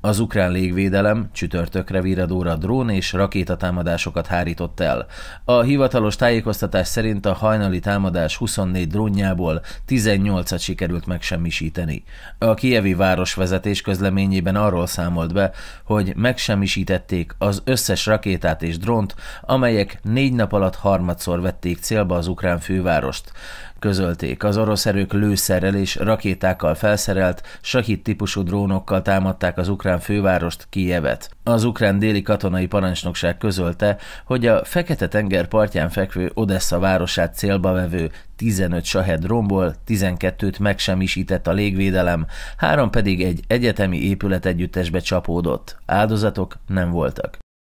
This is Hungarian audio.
Az ukrán légvédelem csütörtökre viradóra drón és rakétatámadásokat hárított el. A hivatalos tájékoztatás szerint a hajnali támadás 24 drónjából 18-at sikerült megsemmisíteni. A kievi városvezetés közleményében arról számolt be, hogy megsemmisítették az összes rakétát és drónt, amelyek négy nap alatt harmadszor vették célba az ukrán fővárost közölték. Az orosz erők lőszerrel és rakétákkal felszerelt, sahit típusú drónokkal támadták az ukrán fővárost, Kijevet. Az ukrán déli katonai parancsnokság közölte, hogy a Fekete-tenger partján fekvő Odessa városát célba vevő 15 sahed romból, 12-t megsemmisített a légvédelem, három pedig egy egyetemi épület együttesbe csapódott. Áldozatok nem voltak.